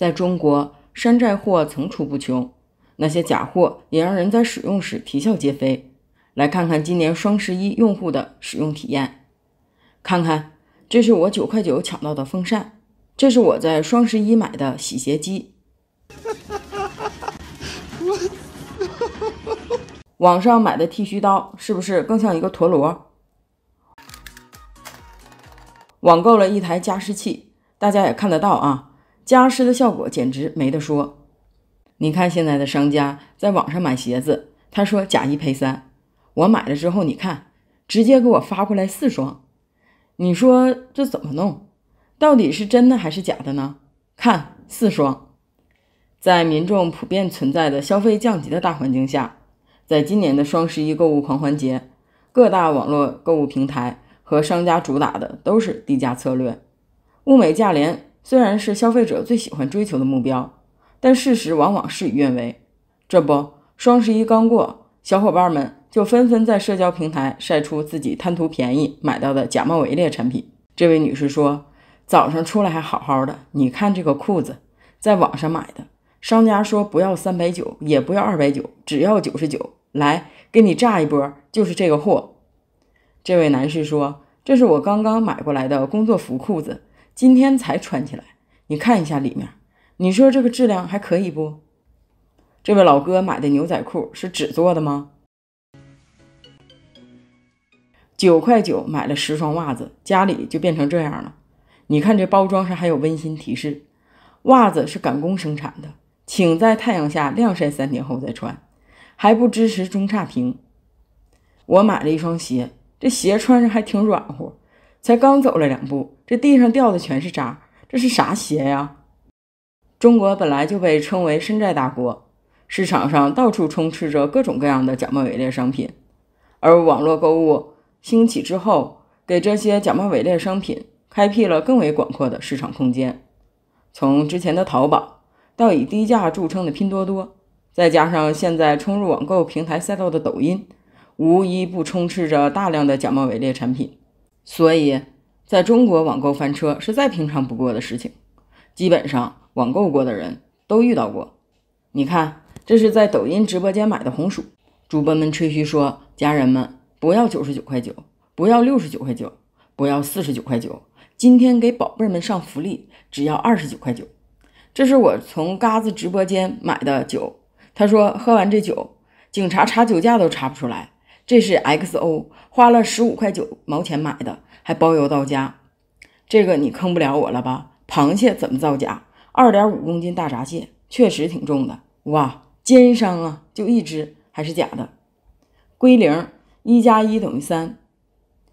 在中国山寨货层出不穷那些假货也让人在使用时啼笑皆非来看看今年双十一用户的使用体验看看这是我九块九抢到的风扇这是我在双十一买的洗鞋机网上买的剃须刀是不是更像一个陀螺网购了一台加湿器大家也看得到啊加湿的效果简直没得说。你看现在的商家在网上买鞋子，他说假一赔三，我买了之后，你看直接给我发过来四双，你说这怎么弄？到底是真的还是假的呢？看四双，在民众普遍存在的消费降级的大环境下，在今年的双十一购物狂欢节，各大网络购物平台和商家主打的都是低价策略，物美价廉。虽然是消费者最喜欢追求的目标，但事实往往事与愿违。这不，双十一刚过，小伙伴们就纷纷在社交平台晒出自己贪图便宜买到的假冒伪劣产品。这位女士说：“早上出来还好好的，你看这个裤子，在网上买的，商家说不要三百九，也不要二百九，只要九十九，来给你炸一波，就是这个货。”这位男士说：“这是我刚刚买过来的工作服裤子。”今天才穿起来，你看一下里面，你说这个质量还可以不？这位老哥买的牛仔裤是纸做的吗？九块九买了十双袜子，家里就变成这样了。你看这包装上还有温馨提示：袜子是赶工生产的，请在太阳下晾晒三天后再穿。还不支持中差评。我买了一双鞋，这鞋穿上还挺软乎。才刚走了两步，这地上掉的全是渣，这是啥鞋呀？中国本来就被称为“山寨大国”，市场上到处充斥着各种各样的假冒伪劣商品，而网络购物兴起之后，给这些假冒伪劣商品开辟了更为广阔的市场空间。从之前的淘宝，到以低价著称的拼多多，再加上现在冲入网购平台赛道的抖音，无一不充斥着大量的假冒伪劣产品。所以，在中国网购翻车是再平常不过的事情，基本上网购过的人都遇到过。你看，这是在抖音直播间买的红薯，主播们吹嘘说：“家人们，不要九十九块九，不要六十九块九，不要四十九块九，今天给宝贝们上福利，只要二十九块九。”这是我从嘎子直播间买的酒，他说喝完这酒，警察查酒驾都查不出来。这是 XO 花了十五块九毛钱买的，还包邮到家。这个你坑不了我了吧？螃蟹怎么造假？二点五公斤大闸蟹确实挺重的，哇！奸商啊，就一只还是假的。归零，一加一等于三。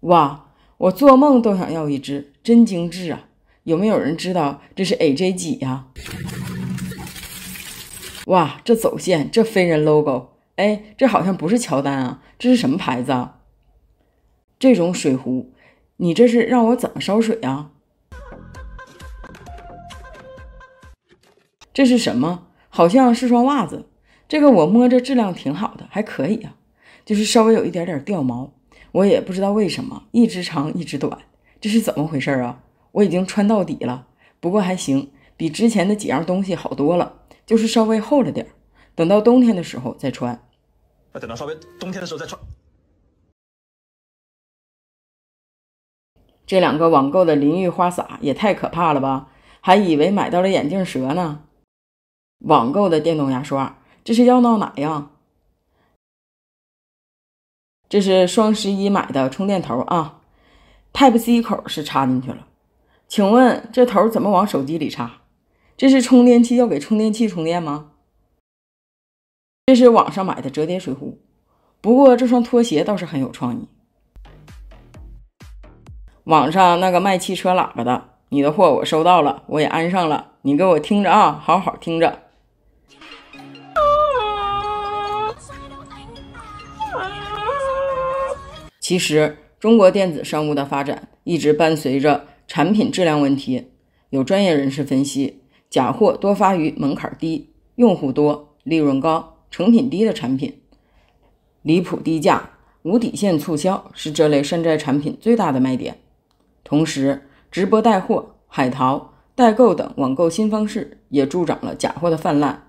哇，我做梦都想要一只，真精致啊！有没有人知道这是 AJ 几呀？哇，这走线，这飞人 logo。哎，这好像不是乔丹啊，这是什么牌子啊？这种水壶，你这是让我怎么烧水啊？这是什么？好像是双袜子。这个我摸着质量挺好的，还可以啊，就是稍微有一点点掉毛，我也不知道为什么，一只长一只短，这是怎么回事啊？我已经穿到底了，不过还行，比之前的几样东西好多了，就是稍微厚了点，等到冬天的时候再穿。那等到稍微冬天的时候再穿。这两个网购的淋浴花洒也太可怕了吧！还以为买到了眼镜蛇呢。网购的电动牙刷，这是要闹哪样？这是双十一买的充电头啊，Type C 口是插进去了。请问这头怎么往手机里插？这是充电器要给充电器充电吗？这是网上买的折叠水壶，不过这双拖鞋倒是很有创意。网上那个卖汽车喇叭的，你的货我收到了，我也安上了。你给我听着啊，好好听着。其实，中国电子商务的发展一直伴随着产品质量问题。有专业人士分析，假货多发于门槛低、用户多、利润高。成品低的产品，离谱低价、无底线促销是这类山寨产品最大的卖点。同时，直播带货、海淘代购等网购新方式也助长了假货的泛滥。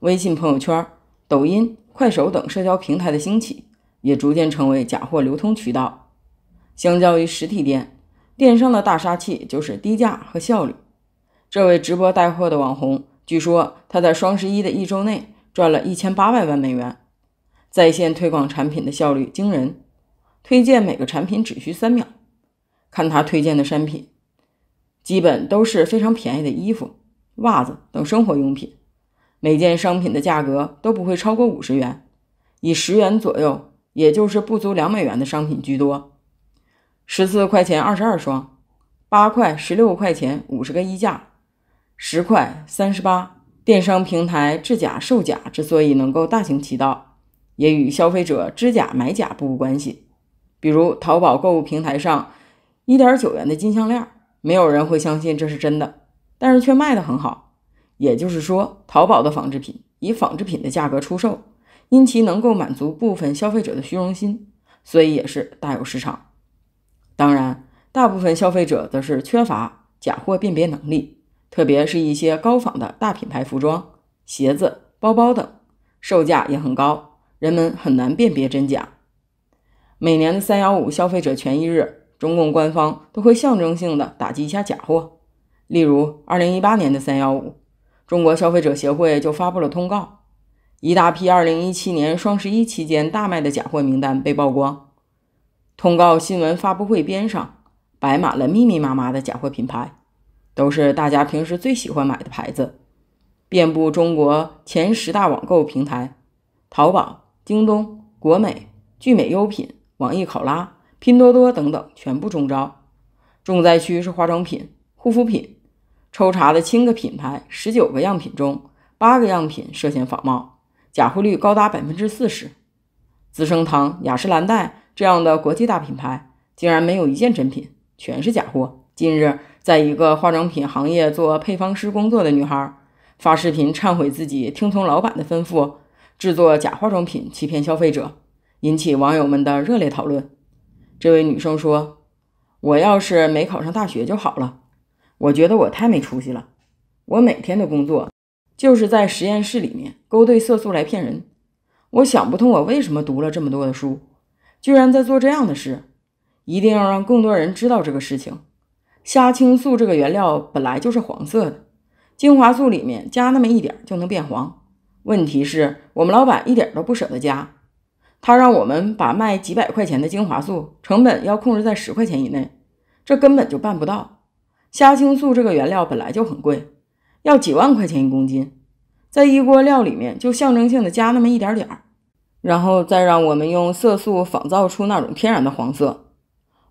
微信朋友圈、抖音、快手等社交平台的兴起，也逐渐成为假货流通渠道。相较于实体店，电商的大杀器就是低价和效率。这位直播带货的网红，据说他在双十一的一周内。赚了一千八百万美元，在线推广产品的效率惊人，推荐每个产品只需三秒。看他推荐的商品，基本都是非常便宜的衣服、袜子等生活用品，每件商品的价格都不会超过五十元，以十元左右，也就是不足两美元的商品居多。十四块钱二十二双，八块十六块钱五十个衣架，十块三十八。电商平台制假售假之所以能够大行其道，也与消费者知假买假不无关系。比如淘宝购物平台上，一点九元的金项链，没有人会相信这是真的，但是却卖得很好。也就是说，淘宝的仿制品以仿制品的价格出售，因其能够满足部分消费者的虚荣心，所以也是大有市场。当然，大部分消费者则是缺乏假货辨别能力。特别是一些高仿的大品牌服装、鞋子、包包等，售价也很高，人们很难辨别真假。每年的三幺五消费者权益日，中共官方都会象征性的打击一下假货。例如，二零一八年的三幺五，中国消费者协会就发布了通告，一大批二零一七年双十一期间大卖的假货名单被曝光。通告新闻发布会边上摆满了密密麻麻的假货品牌。都是大家平时最喜欢买的牌子，遍布中国前十大网购平台，淘宝、京东、国美、聚美优品、网易考拉、拼多多等等，全部中招。重灾区是化妆品、护肤品。抽查的七个品牌，十九个样品中，八个样品涉嫌仿冒，假货率高达百分之四十。资生堂、雅诗兰黛这样的国际大品牌，竟然没有一件真品，全是假货。近日。在一个化妆品行业做配方师工作的女孩发视频忏悔自己听从老板的吩咐制作假化妆品欺骗消费者，引起网友们的热烈讨论。这位女生说：“我要是没考上大学就好了，我觉得我太没出息了。我每天的工作就是在实验室里面勾兑色素来骗人。我想不通我为什么读了这么多的书，居然在做这样的事。一定要让更多人知道这个事情。”虾青素这个原料本来就是黄色的，精华素里面加那么一点就能变黄。问题是，我们老板一点都不舍得加，他让我们把卖几百块钱的精华素成本要控制在十块钱以内，这根本就办不到。虾青素这个原料本来就很贵，要几万块钱一公斤，在一锅料里面就象征性的加那么一点点儿，然后再让我们用色素仿造出那种天然的黄色。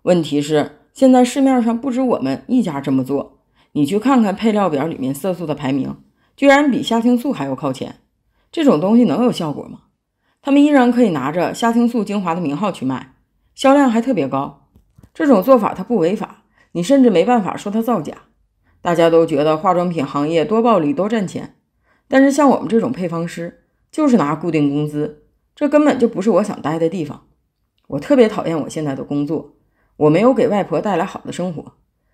问题是。现在市面上不止我们一家这么做，你去看看配料表里面色素的排名，居然比虾青素还要靠前。这种东西能有效果吗？他们依然可以拿着虾青素精华的名号去卖，销量还特别高。这种做法它不违法，你甚至没办法说它造假。大家都觉得化妆品行业多暴利、多赚钱，但是像我们这种配方师，就是拿固定工资，这根本就不是我想待的地方。我特别讨厌我现在的工作。我没有给外婆带来好的生活，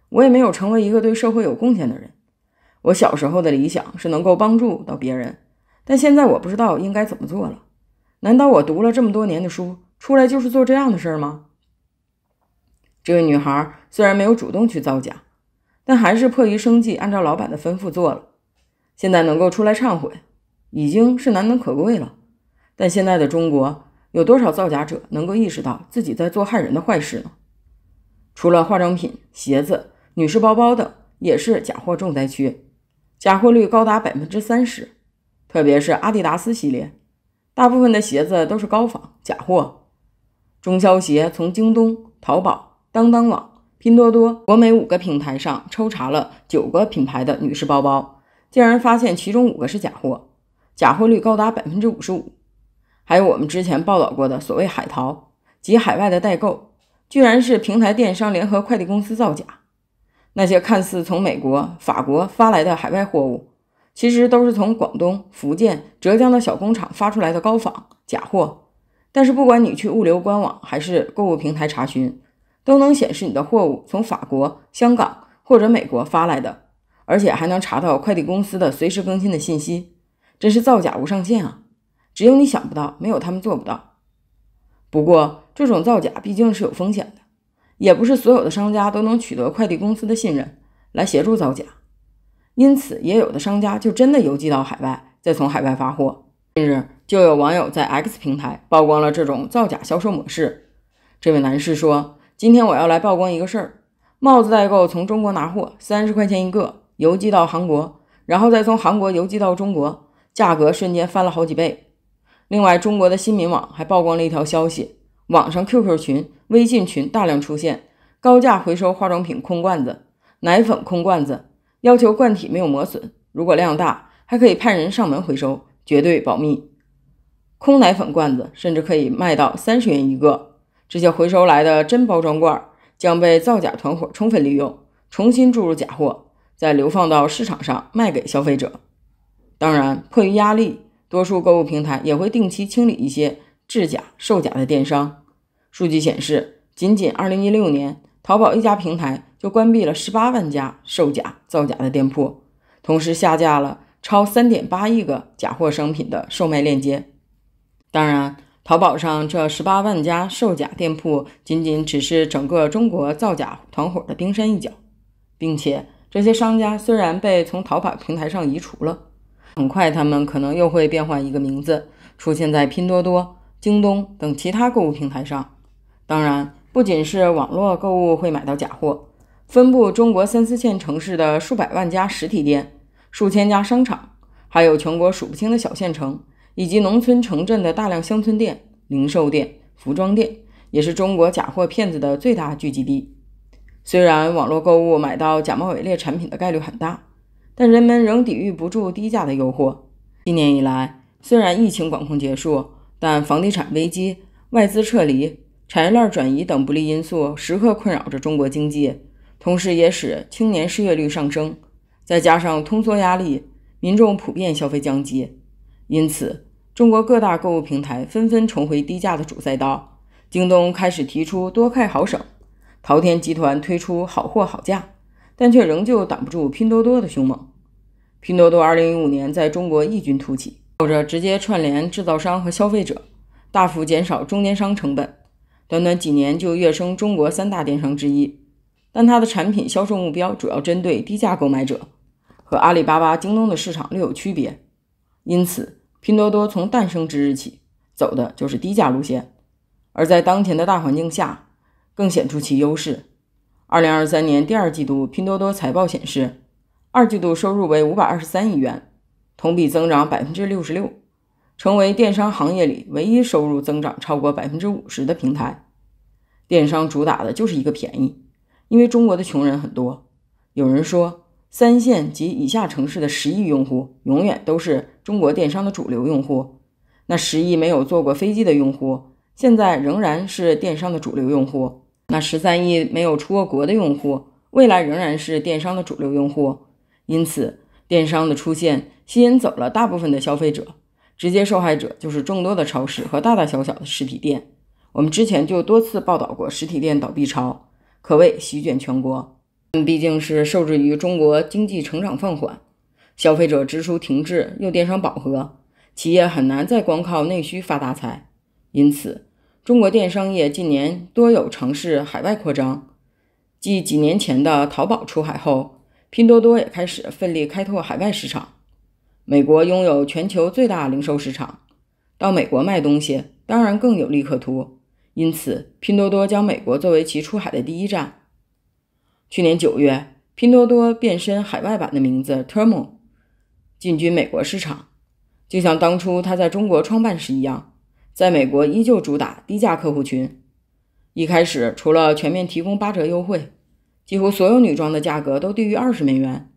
我也没有成为一个对社会有贡献的人。我小时候的理想是能够帮助到别人，但现在我不知道应该怎么做了。难道我读了这么多年的书，出来就是做这样的事儿吗？这位女孩虽然没有主动去造假，但还是迫于生计，按照老板的吩咐做了。现在能够出来忏悔，已经是难能可贵了。但现在的中国，有多少造假者能够意识到自己在做害人的坏事呢？除了化妆品、鞋子、女士包包等也是假货重灾区，假货率高达百分之三十。特别是阿迪达斯系列，大部分的鞋子都是高仿假货。中消协从京东、淘宝、当当网、拼多多、国美五个平台上抽查了九个品牌的女士包包，竟然发现其中五个是假货，假货率高达百分之五十五。还有我们之前报道过的所谓海淘及海外的代购。居然是平台电商联合快递公司造假。那些看似从美国、法国发来的海外货物，其实都是从广东、福建、浙江的小工厂发出来的高仿假货。但是，不管你去物流官网还是购物平台查询，都能显示你的货物从法国、香港或者美国发来的，而且还能查到快递公司的随时更新的信息。真是造假无上限啊！只有你想不到，没有他们做不到。不过，这种造假毕竟是有风险的，也不是所有的商家都能取得快递公司的信任来协助造假，因此也有的商家就真的邮寄到海外，再从海外发货。近日就有网友在 X 平台曝光了这种造假销售模式。这位男士说：“今天我要来曝光一个事儿，帽子代购从中国拿货，三十块钱一个，邮寄到韩国，然后再从韩国邮寄到中国，价格瞬间翻了好几倍。”另外，中国的新民网还曝光了一条消息。网上 QQ 群、微信群大量出现，高价回收化妆品空罐子、奶粉空罐子，要求罐体没有磨损。如果量大，还可以派人上门回收，绝对保密。空奶粉罐子甚至可以卖到三十元一个。这些回收来的真包装罐将被造假团伙充分利用，重新注入假货，再流放到市场上卖给消费者。当然，迫于压力，多数购物平台也会定期清理一些。制假售假的电商数据显示，仅仅二零一六年，淘宝一家平台就关闭了十八万家售假造假的店铺，同时下架了超三点八亿个假货商品的售卖链接。当然，淘宝上这十八万家售假店铺，仅仅只是整个中国造假团伙的冰山一角，并且这些商家虽然被从淘宝平台上移除了，很快他们可能又会变换一个名字，出现在拼多多。京东等其他购物平台上，当然不仅是网络购物会买到假货，分布中国三四线城市的数百万家实体店、数千家商场，还有全国数不清的小县城以及农村城镇的大量乡村店、零售店、服装店，也是中国假货骗子的最大聚集地。虽然网络购物买到假冒伪劣产品的概率很大，但人们仍抵御不住低价的诱惑。今年以来，虽然疫情管控结束，但房地产危机、外资撤离、产业链转移等不利因素时刻困扰着中国经济，同时也使青年失业率上升。再加上通缩压力，民众普遍消费降级，因此中国各大购物平台纷纷重回低价的主赛道。京东开始提出多开好省，淘天集团推出好货好价，但却仍旧挡不住拼多多的凶猛。拼多多二零一五年在中国异军突起。有着直接串联制造商和消费者，大幅减少中间商成本，短短几年就跃升中国三大电商之一。但它的产品销售目标主要针对低价购买者，和阿里巴巴、京东的市场略有区别。因此，拼多多从诞生之日起走的就是低价路线，而在当前的大环境下更显出其优势。二零二三年第二季度，拼多多财报显示，二季度收入为五百二十三亿元。同比增长百分之六十六，成为电商行业里唯一收入增长超过百分之五十的平台。电商主打的就是一个便宜，因为中国的穷人很多。有人说，三线及以下城市的十亿用户永远都是中国电商的主流用户。那十亿没有坐过飞机的用户，现在仍然是电商的主流用户。那十三亿没有出过国的用户，未来仍然是电商的主流用户。因此。电商的出现吸引走了大部分的消费者，直接受害者就是众多的超市和大大小小的实体店。我们之前就多次报道过实体店倒闭潮，可谓席卷全国。但毕竟是受制于中国经济成长放缓，消费者支出停滞又电商饱和，企业很难再光靠内需发大财。因此，中国电商业近年多有尝试海外扩张，继几年前的淘宝出海后。拼多多也开始奋力开拓海外市场。美国拥有全球最大零售市场，到美国卖东西当然更有利可图。因此，拼多多将美国作为其出海的第一站。去年九月，拼多多变身海外版的名字 t e m o 进军美国市场。就像当初它在中国创办时一样，在美国依旧主打低价客户群。一开始，除了全面提供八折优惠。几乎所有女装的价格都低于二十美元，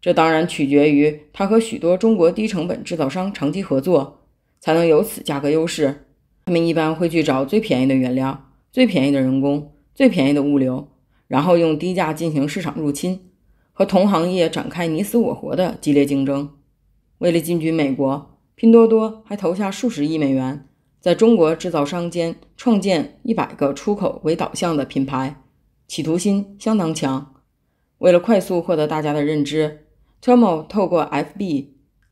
这当然取决于它和许多中国低成本制造商长期合作，才能有此价格优势。他们一般会去找最便宜的原料、最便宜的人工、最便宜的物流，然后用低价进行市场入侵，和同行业展开你死我活的激烈竞争。为了进军美国，拼多多还投下数十亿美元，在中国制造商间创建一百个出口为导向的品牌。企图心相当强，为了快速获得大家的认知 t m o 透过 FB、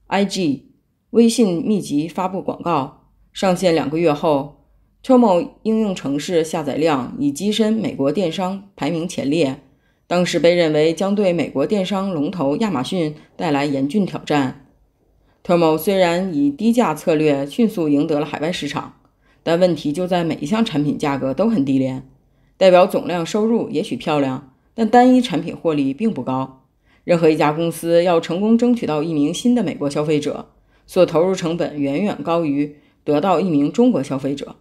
IG、微信密集发布广告。上线两个月后 t m o 应用城市下载量已跻身美国电商排名前列，当时被认为将对美国电商龙头亚马逊带来严峻挑战。t m o 虽然以低价策略迅速赢得了海外市场，但问题就在每一项产品价格都很低廉。代表总量收入也许漂亮，但单一产品获利并不高。任何一家公司要成功争取到一名新的美国消费者，所投入成本远远高于得到一名中国消费者。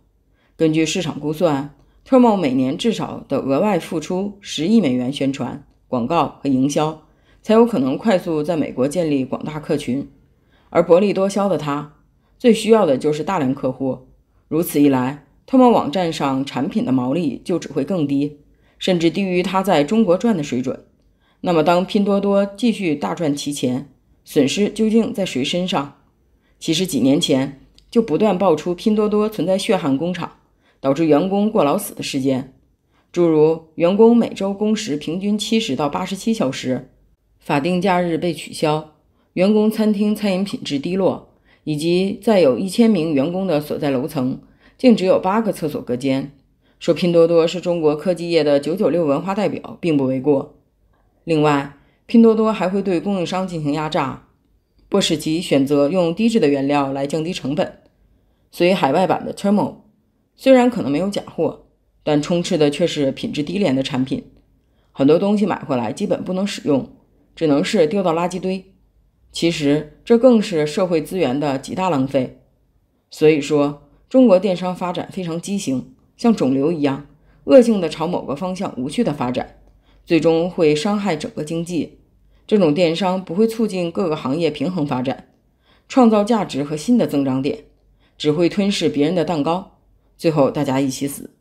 根据市场估算，特 o 每年至少得额外付出十亿美元宣传、广告和营销，才有可能快速在美国建立广大客群。而薄利多销的他，最需要的就是大量客户。如此一来，他们网站上产品的毛利就只会更低，甚至低于他在中国赚的水准。那么，当拼多多继续大赚其钱，损失究竟在谁身上？其实几年前就不断爆出拼多多存在血汗工厂，导致员工过劳死的事件，诸如员工每周工时平均七十到八十七小时，法定假日被取消，员工餐厅餐饮品质低落，以及再有一千名员工的所在楼层。竟只有八个厕所隔间，说拼多多是中国科技业的“九九六”文化代表，并不为过。另外，拼多多还会对供应商进行压榨，迫使其选择用低质的原料来降低成本。所以，海外版的 t r m o 虽然可能没有假货，但充斥的却是品质低廉的产品，很多东西买回来基本不能使用，只能是丢到垃圾堆。其实，这更是社会资源的极大浪费。所以说。中国电商发展非常畸形，像肿瘤一样，恶性的朝某个方向无序的发展，最终会伤害整个经济。这种电商不会促进各个行业平衡发展，创造价值和新的增长点，只会吞噬别人的蛋糕，最后大家一起死。